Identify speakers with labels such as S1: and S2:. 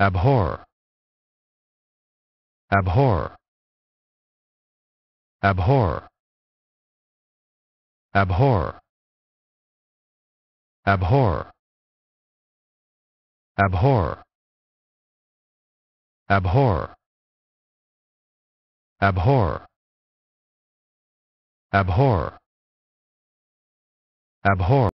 S1: abhor abhor abhor abhor abhor abhor abhor abhor abhor abhor